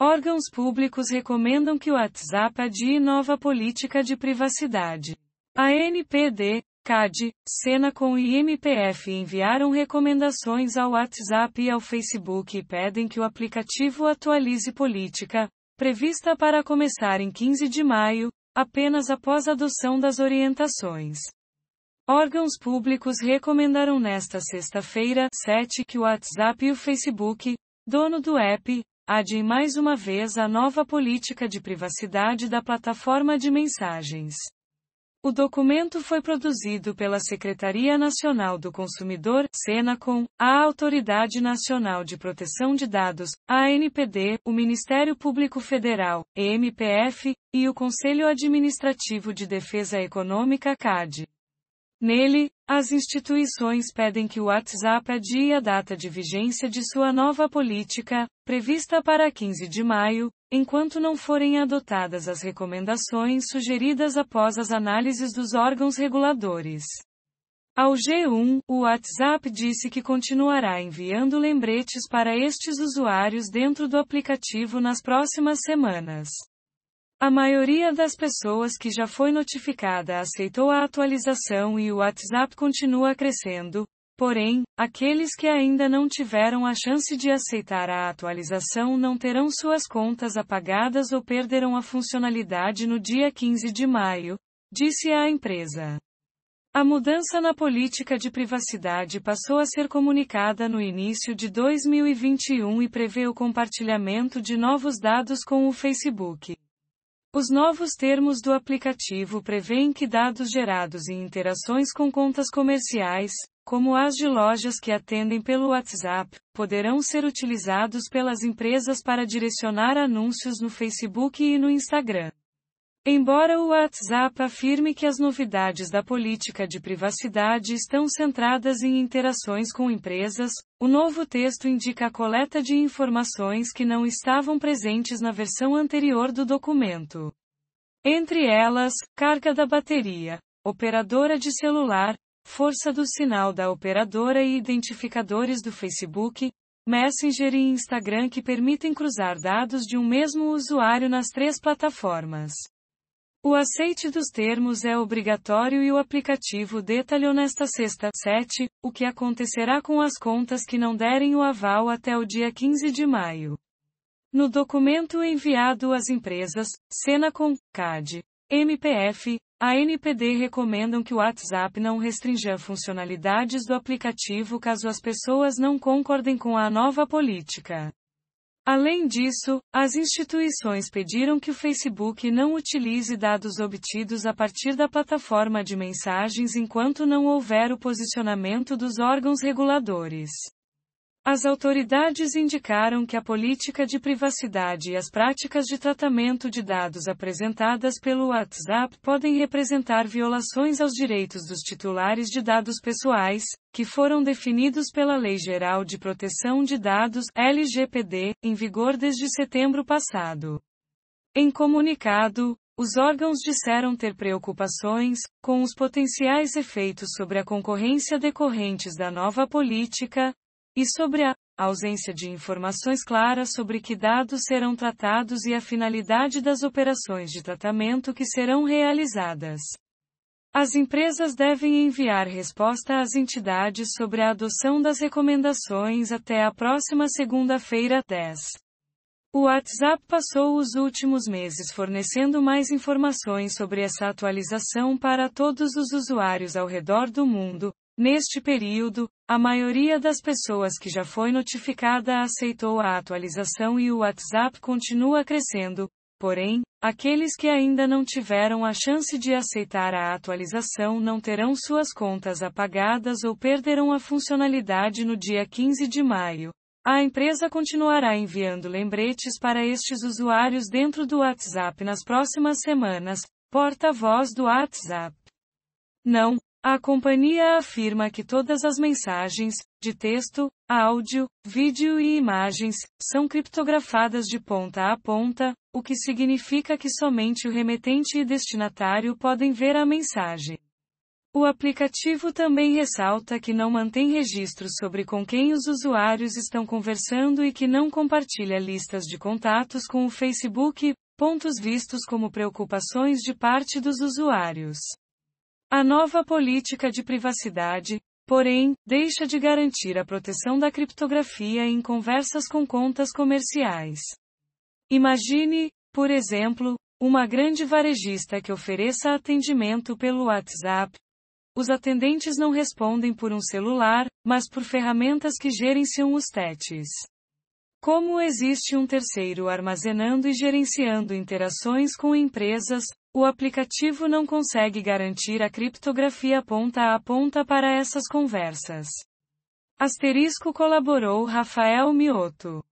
Órgãos públicos recomendam que o WhatsApp adie nova política de privacidade. A NPD, CAD, Senacom e MPF enviaram recomendações ao WhatsApp e ao Facebook e pedem que o aplicativo atualize política, prevista para começar em 15 de maio, apenas após a adoção das orientações. Órgãos públicos recomendaram nesta sexta-feira, 7, que o WhatsApp e o Facebook, dono do app, ade mais uma vez a nova política de privacidade da plataforma de mensagens. O documento foi produzido pela Secretaria Nacional do Consumidor, Senacom, a Autoridade Nacional de Proteção de Dados, ANPD, o Ministério Público Federal, (MPF) e o Conselho Administrativo de Defesa Econômica CAD. Nele, as instituições pedem que o WhatsApp adie a data de vigência de sua nova política, prevista para 15 de maio, enquanto não forem adotadas as recomendações sugeridas após as análises dos órgãos reguladores. Ao G1, o WhatsApp disse que continuará enviando lembretes para estes usuários dentro do aplicativo nas próximas semanas. A maioria das pessoas que já foi notificada aceitou a atualização e o WhatsApp continua crescendo, porém, aqueles que ainda não tiveram a chance de aceitar a atualização não terão suas contas apagadas ou perderão a funcionalidade no dia 15 de maio, disse a empresa. A mudança na política de privacidade passou a ser comunicada no início de 2021 e prevê o compartilhamento de novos dados com o Facebook. Os novos termos do aplicativo prevêem que dados gerados em interações com contas comerciais, como as de lojas que atendem pelo WhatsApp, poderão ser utilizados pelas empresas para direcionar anúncios no Facebook e no Instagram. Embora o WhatsApp afirme que as novidades da política de privacidade estão centradas em interações com empresas, o novo texto indica a coleta de informações que não estavam presentes na versão anterior do documento. Entre elas, carga da bateria, operadora de celular, força do sinal da operadora e identificadores do Facebook, Messenger e Instagram que permitem cruzar dados de um mesmo usuário nas três plataformas. O aceite dos termos é obrigatório e o aplicativo detalhou nesta sexta, 7, o que acontecerá com as contas que não derem o aval até o dia 15 de maio. No documento enviado às empresas, Senacom, CAD, MPF, a NPD recomendam que o WhatsApp não restrinja funcionalidades do aplicativo caso as pessoas não concordem com a nova política. Além disso, as instituições pediram que o Facebook não utilize dados obtidos a partir da plataforma de mensagens enquanto não houver o posicionamento dos órgãos reguladores. As autoridades indicaram que a política de privacidade e as práticas de tratamento de dados apresentadas pelo WhatsApp podem representar violações aos direitos dos titulares de dados pessoais, que foram definidos pela Lei Geral de Proteção de Dados (LGPD), em vigor desde setembro passado. Em comunicado, os órgãos disseram ter preocupações com os potenciais efeitos sobre a concorrência decorrentes da nova política, e sobre a ausência de informações claras sobre que dados serão tratados e a finalidade das operações de tratamento que serão realizadas. As empresas devem enviar resposta às entidades sobre a adoção das recomendações até a próxima segunda-feira, 10. O WhatsApp passou os últimos meses fornecendo mais informações sobre essa atualização para todos os usuários ao redor do mundo, Neste período, a maioria das pessoas que já foi notificada aceitou a atualização e o WhatsApp continua crescendo, porém, aqueles que ainda não tiveram a chance de aceitar a atualização não terão suas contas apagadas ou perderão a funcionalidade no dia 15 de maio. A empresa continuará enviando lembretes para estes usuários dentro do WhatsApp nas próximas semanas, porta-voz do WhatsApp. Não, a companhia afirma que todas as mensagens, de texto, áudio, vídeo e imagens, são criptografadas de ponta a ponta, o que significa que somente o remetente e destinatário podem ver a mensagem. O aplicativo também ressalta que não mantém registros sobre com quem os usuários estão conversando e que não compartilha listas de contatos com o Facebook, pontos vistos como preocupações de parte dos usuários. A nova política de privacidade, porém, deixa de garantir a proteção da criptografia em conversas com contas comerciais. Imagine, por exemplo, uma grande varejista que ofereça atendimento pelo WhatsApp. Os atendentes não respondem por um celular, mas por ferramentas que gerenciam os TETs. Como existe um terceiro armazenando e gerenciando interações com empresas, o aplicativo não consegue garantir a criptografia ponta a ponta para essas conversas. Asterisco colaborou Rafael Mioto.